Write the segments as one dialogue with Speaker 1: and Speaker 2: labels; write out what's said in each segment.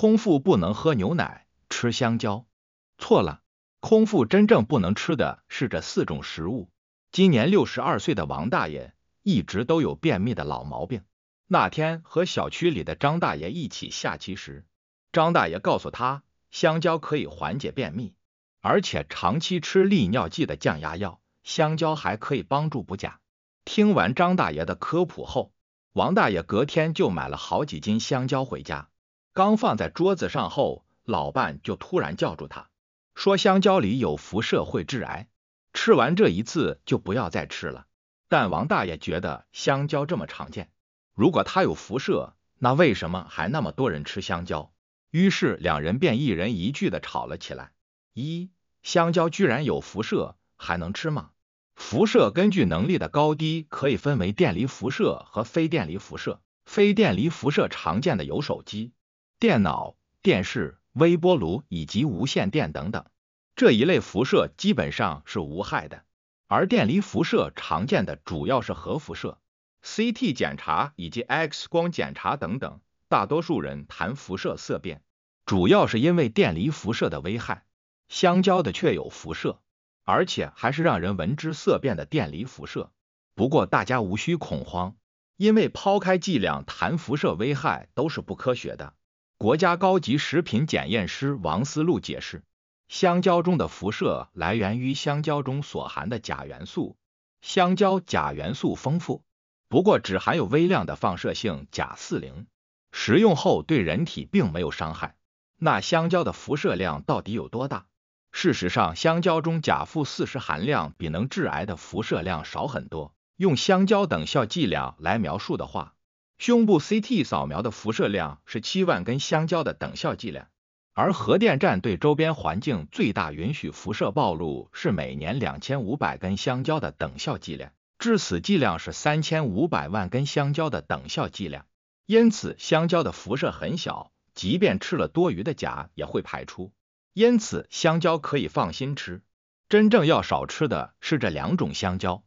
Speaker 1: 空腹不能喝牛奶、吃香蕉，错了。空腹真正不能吃的是这四种食物。今年六十二岁的王大爷一直都有便秘的老毛病。那天和小区里的张大爷一起下棋时，张大爷告诉他，香蕉可以缓解便秘，而且长期吃利尿剂的降压药，香蕉还可以帮助补钾。听完张大爷的科普后，王大爷隔天就买了好几斤香蕉回家。刚放在桌子上后，老伴就突然叫住他，说香蕉里有辐射会致癌，吃完这一次就不要再吃了。但王大爷觉得香蕉这么常见，如果它有辐射，那为什么还那么多人吃香蕉？于是两人便一人一句的吵了起来。一香蕉居然有辐射，还能吃吗？辐射根据能力的高低可以分为电离辐射和非电离辐射，非电离辐射常见的有手机。电脑、电视、微波炉以及无线电等等，这一类辐射基本上是无害的。而电离辐射常见的主要是核辐射、CT 检查以及 X 光检查等等。大多数人谈辐射色变，主要是因为电离辐射的危害。相交的却有辐射，而且还是让人闻之色变的电离辐射。不过大家无需恐慌，因为抛开剂量谈辐射危害都是不科学的。国家高级食品检验师王思路解释，香蕉中的辐射来源于香蕉中所含的钾元素。香蕉钾元素丰富，不过只含有微量的放射性钾四零，食用后对人体并没有伤害。那香蕉的辐射量到底有多大？事实上，香蕉中钾负四十含量比能致癌的辐射量少很多。用香蕉等效剂量来描述的话。胸部 CT 扫描的辐射量是七万根香蕉的等效剂量，而核电站对周边环境最大允许辐射暴露是每年两千五百根香蕉的等效剂量，致死剂量是三千五百万根香蕉的等效剂量。因此，香蕉的辐射很小，即便吃了多余的钾也会排出，因此香蕉可以放心吃。真正要少吃的是这两种香蕉：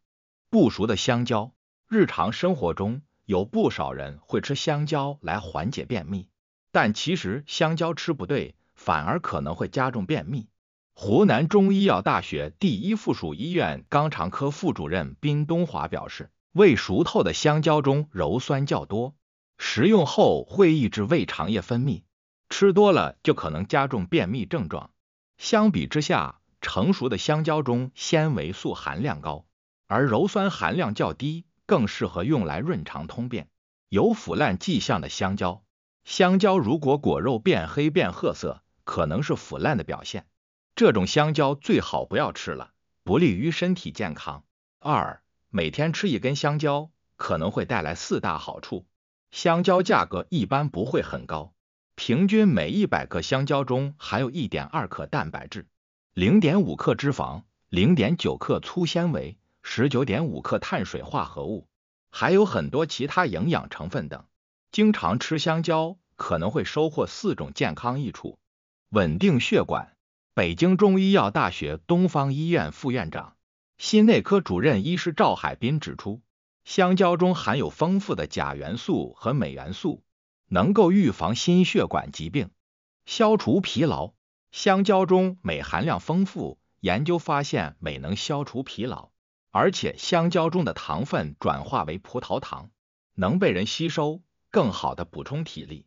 Speaker 1: 不熟的香蕉。日常生活中。有不少人会吃香蕉来缓解便秘，但其实香蕉吃不对，反而可能会加重便秘。湖南中医药大学第一附属医院肛肠科副主任宾东华表示，未熟透的香蕉中鞣酸较多，食用后会抑制胃肠液分泌，吃多了就可能加重便秘症状。相比之下，成熟的香蕉中纤维素含量高，而鞣酸含量较低。更适合用来润肠通便。有腐烂迹象的香蕉，香蕉如果果肉变黑变褐色，可能是腐烂的表现，这种香蕉最好不要吃了，不利于身体健康。二，每天吃一根香蕉可能会带来四大好处。香蕉价格一般不会很高，平均每一百克香蕉中含有一点二克蛋白质，零点五克脂肪，零点九克粗纤维。十九点五克碳水化合物，还有很多其他营养成分等。经常吃香蕉可能会收获四种健康益处：稳定血管。北京中医药大学东方医院副院长、心内科主任医师赵海斌指出，香蕉中含有丰富的钾元素和镁元素，能够预防心血管疾病，消除疲劳。香蕉中镁含量丰富，研究发现镁能消除疲劳。而且香蕉中的糖分转化为葡萄糖，能被人吸收，更好的补充体力，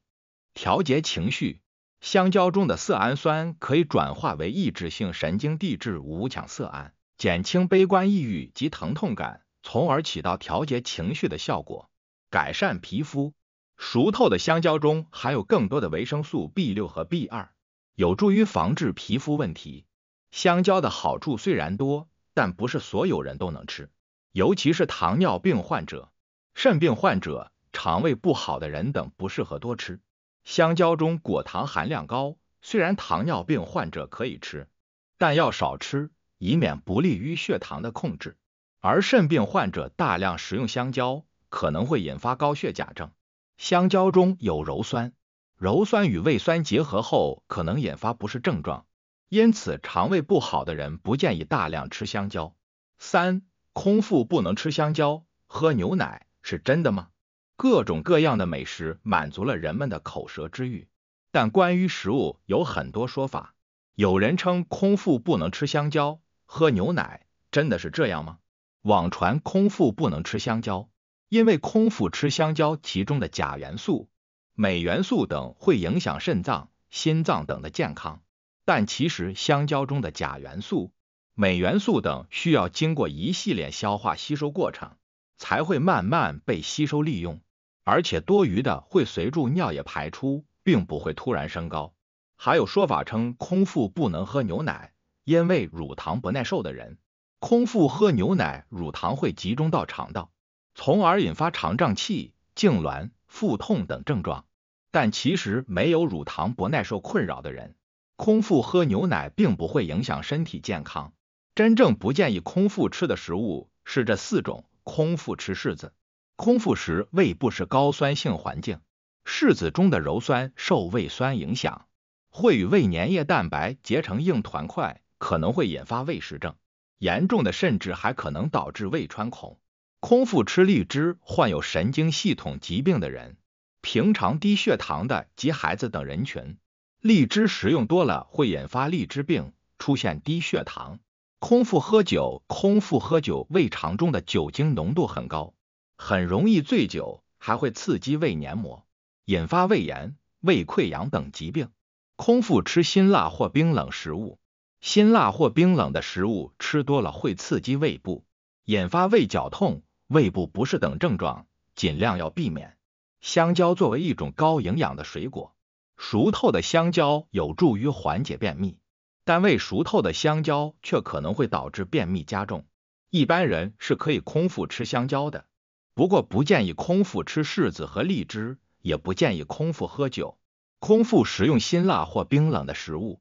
Speaker 1: 调节情绪。香蕉中的色氨酸可以转化为抑制性神经递质五羟色胺，减轻悲观抑郁及疼痛感，从而起到调节情绪的效果，改善皮肤。熟透的香蕉中含有更多的维生素 B 六和 B 二，有助于防治皮肤问题。香蕉的好处虽然多。但不是所有人都能吃，尤其是糖尿病患者、肾病患者、肠胃不好的人等不适合多吃。香蕉中果糖含量高，虽然糖尿病患者可以吃，但要少吃，以免不利于血糖的控制。而肾病患者大量食用香蕉，可能会引发高血钾症。香蕉中有鞣酸，鞣酸与胃酸结合后，可能引发不适症状。因此，肠胃不好的人不建议大量吃香蕉。三、空腹不能吃香蕉、喝牛奶是真的吗？各种各样的美食满足了人们的口舌之欲，但关于食物有很多说法。有人称空腹不能吃香蕉、喝牛奶，真的是这样吗？网传空腹不能吃香蕉，因为空腹吃香蕉其中的钾元素、镁元素等会影响肾脏、心脏等的健康。但其实香蕉中的钾元素、镁元素等需要经过一系列消化吸收过程，才会慢慢被吸收利用，而且多余的会随住尿液排出，并不会突然升高。还有说法称空腹不能喝牛奶，因为乳糖不耐受的人空腹喝牛奶，乳糖会集中到肠道，从而引发肠胀气、痉挛、腹痛等症状。但其实没有乳糖不耐受困扰的人。空腹喝牛奶并不会影响身体健康。真正不建议空腹吃的食物是这四种：空腹吃柿子，空腹时胃部是高酸性环境，柿子中的鞣酸受胃酸影响，会与胃黏液蛋白结成硬团块，可能会引发胃食症，严重的甚至还可能导致胃穿孔。空腹吃荔枝，患有神经系统疾病的人、平常低血糖的及孩子等人群。荔枝食用多了会引发荔枝病，出现低血糖。空腹喝酒，空腹喝酒，胃肠中的酒精浓度很高，很容易醉酒，还会刺激胃黏膜，引发胃炎、胃溃疡等疾病。空腹吃辛辣或冰冷食物，辛辣或冰冷的食物吃多了会刺激胃部，引发胃绞痛、胃部不适等症状，尽量要避免。香蕉作为一种高营养的水果。熟透的香蕉有助于缓解便秘，但未熟透的香蕉却可能会导致便秘加重。一般人是可以空腹吃香蕉的，不过不建议空腹吃柿子和荔枝，也不建议空腹喝酒，空腹食用辛辣或冰冷的食物。